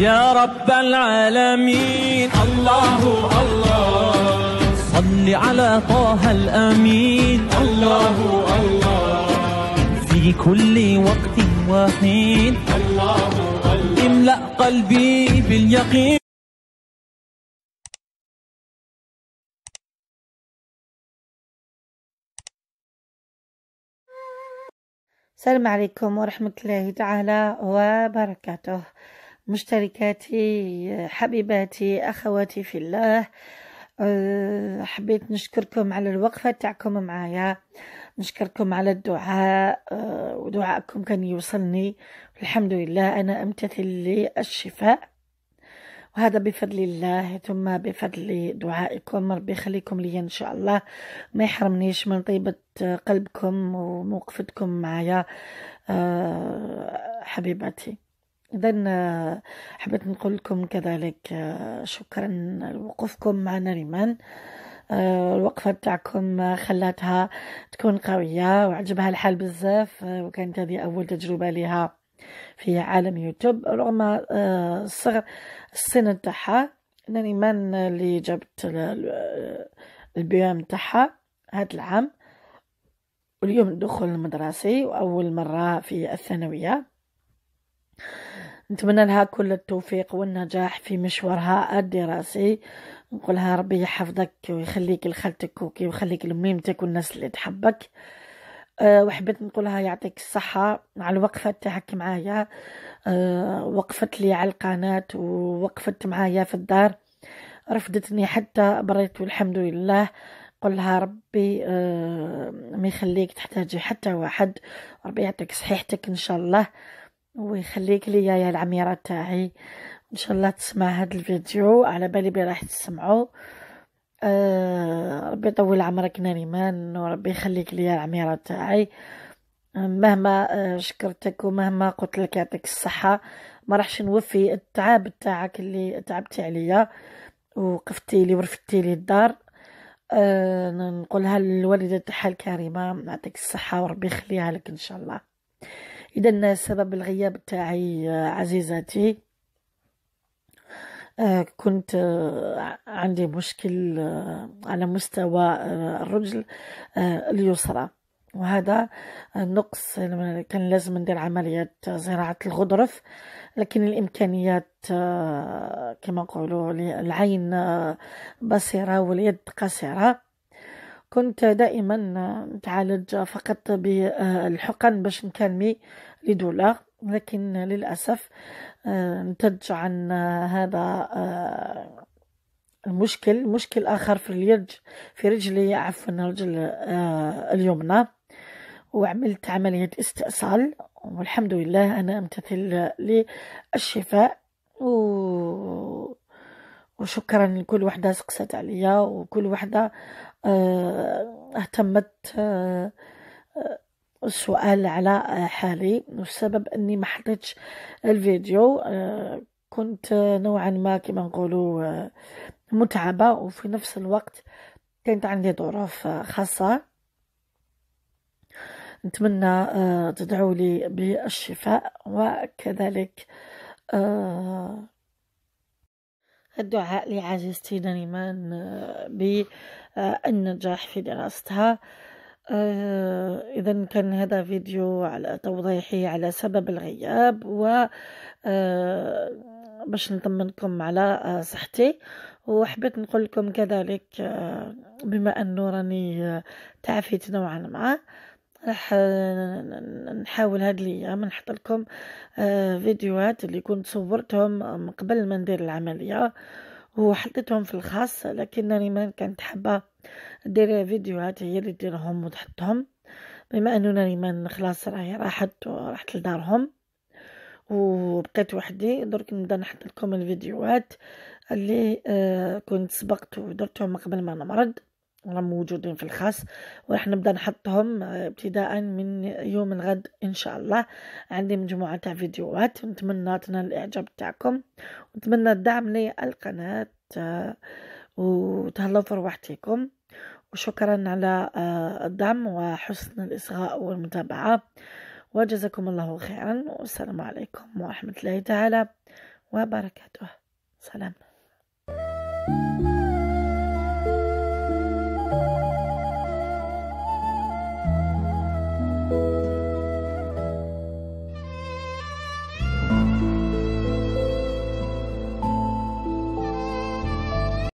يا رب العالمين الله الله صل على طه الأمين الله الله في كل وقت وحين الله الله املأ قلبي باليقين السلام عليكم ورحمة الله تعالى وبركاته مشتركاتي حبيباتي أخواتي في الله أه، حبيت نشكركم على الوقفة تاعكم معايا نشكركم على الدعاء أه، ودعاءكم كان يوصلني الحمد لله أنا أمتثل للشفاء وهذا بفضل الله ثم بفضل دعائكم ربي يخليكم لي ان شاء الله ما يحرمنيش من طيبة قلبكم وموقفتكم معايا أه، حبيباتي إذا آه، حبيت نقول لكم كذلك آه، شكرا لوقوفكم معنا ريمان آه، الوقفة تاعكم خلاتها تكون قوية وعجبها الحال بزاف وكانت هذه أول تجربة لها في عالم يوتيوب رغم صغر السن تاعها نريمان اللي جابت البيام تاعها هاد العام واليوم الدخول المدرسي وأول مرة في الثانوية نتمنى لها كل التوفيق والنجاح في مشوارها الدراسي نقولها ربي يحفظك ويخليك لخالتك وكي ويخليك لميمتك والناس اللي تحبك أه وحبيت نقولها يعطيك الصحة على الوقفة تاعك معايا أه وقفت لي على القناة ووقفت معايا في الدار رفضتني حتى بريت والحمد لله قلها ربي أه ما يخليك تحتاجي حتى واحد ربي يعطيك صحيحتك ان شاء الله ويخليك ليا يا العميرة تاعي ان شاء الله تسمع هذا الفيديو على بالي بلي راح تسمعو أه ربي يطول عمرك ناريمان وربي يخليك ليا العميرة تاعي مهما آه، شكرتك ومهما قلت لك يعطيك الصحة ما راحش نوفي التعب تاعك اللي تعبتي عليا وقفتي لي ورفتي لي الدار أه نقولها للوالدة تاعها الكريمة يعطيك الصحة وربي يخليها لك ان شاء الله اذا سبب الغياب تاعي آه، عزيزتي آه، كنت آه، عندي مشكل على مستوى الرجل اليسرى وهذا نقص يعني كان لازم ندير عملية زراعة الغضرف لكن الإمكانيات كما نقولوا العين بصيرة واليد قصيرة كنت دائما نتعالج فقط بالحقن باش نكالمي لي دولار لكن للأسف نتج آه، عن آه، هذا المشكل آه، مشكل آخر في اليد في رجلي عفوا رجل اليمنى وعملت عملية استئصال والحمد لله أنا أمتثل للشفاء و... وشكرا لكل وحدة سقسات عليا وكل وحدة آه، اهتمت آه، آه، السؤال على حالي والسبب اني ما حطيتش الفيديو كنت نوعا ما كما نقولوا متعبة وفي نفس الوقت كانت عندي ظروف خاصة نتمنى تدعوا لي بالشفاء وكذلك الدعاء لعزيزتي نريمان بالنجاح آه، في دراستها آه، إذا كان هذا فيديو على توضيحي على سبب الغياب و آه، باش نطمنكم على صحتي وحبيت نقول لكم كذلك بما أنه راني تعافيت نوعا ما راح آه، نحاول هاد الايام نحط لكم آه، فيديوهات اللي كنت صورتهم آه، قبل ما ندير العمليه وحطيتهم في الخاص لكن ريمان كانت حابه دير فيديوهات هي اللي ديرهم وتحطهم بما اننا ريمان خلاص راهي راحت وراحت لدارهم وبقيت وحدي درك نبدا نحط لكم الفيديوهات اللي كنت سبقت ودرتهم قبل ما نمرض موجودين في الخاص وراح نبدأ نحطهم آه، ابتداء من يوم الغد إن شاء الله عندي مجموعة تاع فيديوهات نتمنى تنال الإعجاب تاعكم ونتمنى الدعم للقناة آه، وتهلاو في روحتكم وشكرا على آه، الدعم وحسن الإصغاء والمتابعة وجزاكم الله خيرا والسلام عليكم ورحمة الله تعالى وبركاته سلام thank you